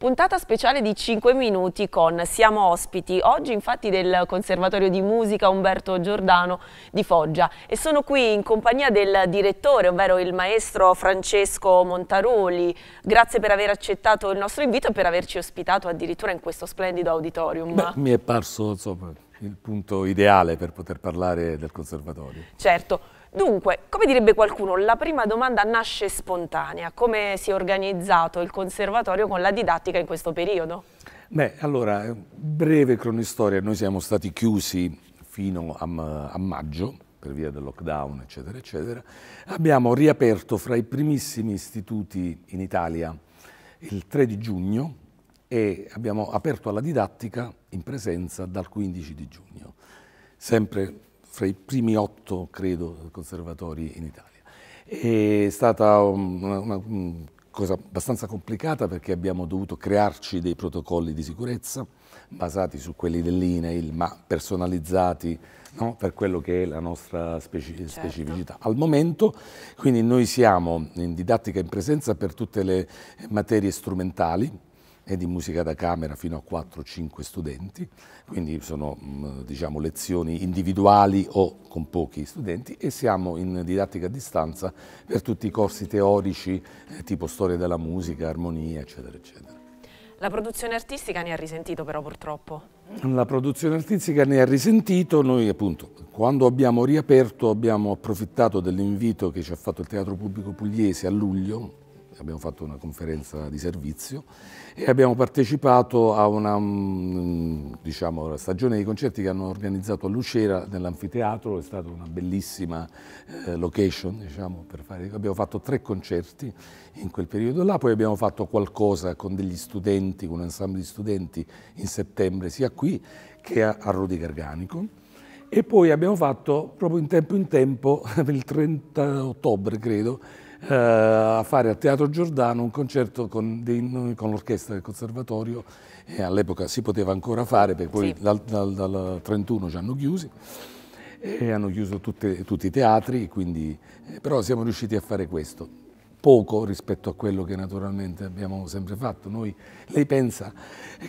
puntata speciale di 5 minuti con Siamo ospiti, oggi infatti del Conservatorio di Musica Umberto Giordano di Foggia e sono qui in compagnia del direttore, ovvero il maestro Francesco Montaroli. Grazie per aver accettato il nostro invito e per averci ospitato addirittura in questo splendido auditorium. Beh, mi è parso insomma, il punto ideale per poter parlare del Conservatorio. Certo. Dunque, come direbbe qualcuno, la prima domanda nasce spontanea. Come si è organizzato il conservatorio con la didattica in questo periodo? Beh, allora, eh, breve cronistoria, noi siamo stati chiusi fino a, a maggio per via del lockdown, eccetera, eccetera. Abbiamo riaperto fra i primissimi istituti in Italia il 3 di giugno e abbiamo aperto alla didattica in presenza dal 15 di giugno, sempre fra i primi otto, credo, conservatori in Italia. È stata um, una, una mm, cosa abbastanza complicata perché abbiamo dovuto crearci dei protocolli di sicurezza basati su quelli dell'INAIL ma personalizzati no, per quello che è la nostra speci certo. specificità. Al momento quindi noi siamo in didattica in presenza per tutte le materie strumentali, e di musica da camera fino a 4-5 studenti, quindi sono mm, diciamo, lezioni individuali o con pochi studenti e siamo in didattica a distanza per tutti i corsi teorici eh, tipo storia della musica, armonia, eccetera, eccetera. La produzione artistica ne ha risentito però purtroppo. La produzione artistica ne ha risentito, noi appunto quando abbiamo riaperto abbiamo approfittato dell'invito che ci ha fatto il Teatro Pubblico Pugliese a luglio abbiamo fatto una conferenza di servizio e abbiamo partecipato a una mm, diciamo, stagione di concerti che hanno organizzato a Lucera nell'anfiteatro, è stata una bellissima eh, location diciamo, fare... abbiamo fatto tre concerti in quel periodo là, poi abbiamo fatto qualcosa con degli studenti, con un ensemble di studenti in settembre sia qui che a, a Rodi Garganico. E poi abbiamo fatto proprio in tempo in tempo, il 30 ottobre credo, eh, a fare al Teatro Giordano un concerto con, con l'orchestra del conservatorio e all'epoca si poteva ancora fare, perché poi sì. dal, dal, dal 31 ci hanno chiusi e hanno chiuso tutte, tutti i teatri, quindi, eh, però siamo riusciti a fare questo poco rispetto a quello che naturalmente abbiamo sempre fatto. Noi, lei pensa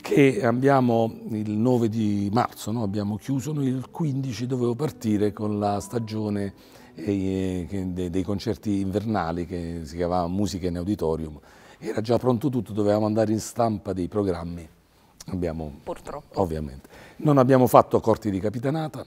che abbiamo il 9 di marzo, no? abbiamo chiuso, noi il 15 dovevo partire con la stagione eh, dei concerti invernali che si chiamava Musica in Auditorium. Era già pronto tutto, dovevamo andare in stampa dei programmi. Abbiamo, Purtroppo. Ovviamente. Non abbiamo fatto corti di capitanata,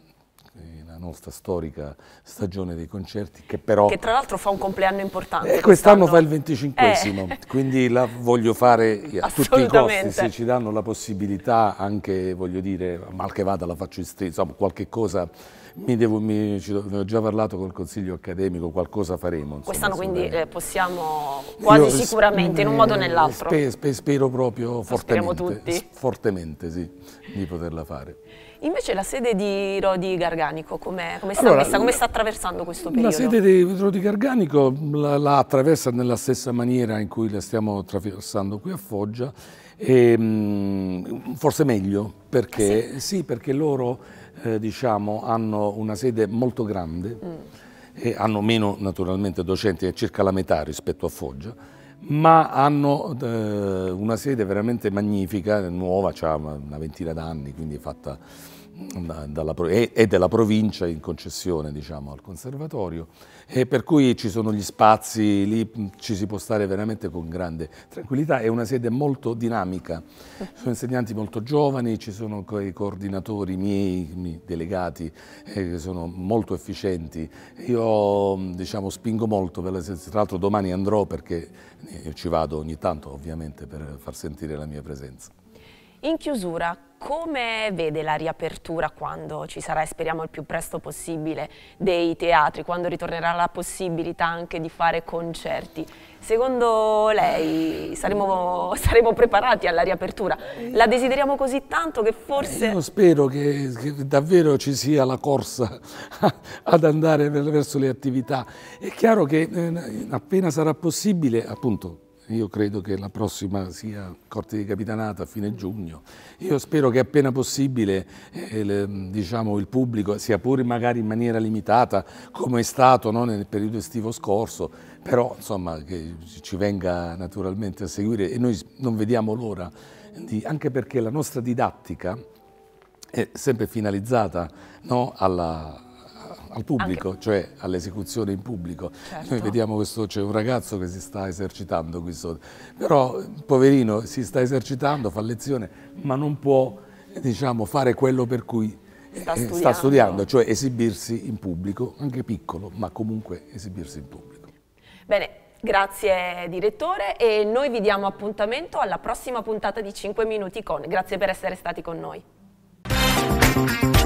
nostra storica stagione dei concerti che però... Che tra l'altro fa un compleanno importante. Eh, quest'anno fa il 25 eh. quindi la voglio fare a tutti i costi, se ci danno la possibilità anche, voglio dire, mal che vada la faccio in street, insomma qualche cosa devo, mi, ci, ho già parlato col consiglio accademico, qualcosa faremo. Quest'anno quindi eh, possiamo quasi Io, sicuramente, in un modo o nell'altro. Spe, spe, spero proprio fortemente, fortemente sì, di poterla fare. Invece la sede di Rodi Garganico, come, com sta, sta, attraversando questo periodo? La sede di Rodi Garganico la, la attraversa nella stessa maniera in cui la stiamo attraversando qui a Foggia e, ehm, forse meglio, perché, ah, sì. sì perché loro eh, diciamo, hanno una sede molto grande, mm. e hanno meno naturalmente docenti, è circa la metà rispetto a Foggia, ma hanno eh, una sede veramente magnifica, nuova, ha una ventina d'anni, quindi è fatta dalla, e, e, della provincia in concessione diciamo, al conservatorio e per cui ci sono gli spazi, lì ci si può stare veramente con grande tranquillità, è una sede molto dinamica, sono insegnanti molto giovani, ci sono i coordinatori miei, miei delegati eh, che sono molto efficienti, io diciamo, spingo molto, la, tra l'altro domani andrò perché eh, ci vado ogni tanto ovviamente per far sentire la mia presenza. In chiusura, come vede la riapertura quando ci sarà, speriamo il più presto possibile, dei teatri, quando ritornerà la possibilità anche di fare concerti? Secondo lei saremo, saremo preparati alla riapertura? La desideriamo così tanto che forse... Eh, io spero che, che davvero ci sia la corsa ad andare verso le attività. È chiaro che eh, appena sarà possibile, appunto io credo che la prossima sia Corte di Capitanata a fine giugno. Io spero che appena possibile eh, il, diciamo, il pubblico, sia pure magari in maniera limitata, come è stato no, nel periodo estivo scorso, però insomma che ci venga naturalmente a seguire e noi non vediamo l'ora, anche perché la nostra didattica è sempre finalizzata no, alla al pubblico, Anche... cioè all'esecuzione in pubblico. Certo. Noi vediamo questo, c'è un ragazzo che si sta esercitando qui sotto, però poverino si sta esercitando, fa lezione, ma non può diciamo, fare quello per cui Sta eh, studiando. sta studiando. cioè esibirsi in pubblico, anche piccolo, ma comunque esibirsi in pubblico. Bene, grazie direttore e noi vi diamo appuntamento alla prossima puntata di 5 minuti con. Grazie per essere stati con noi.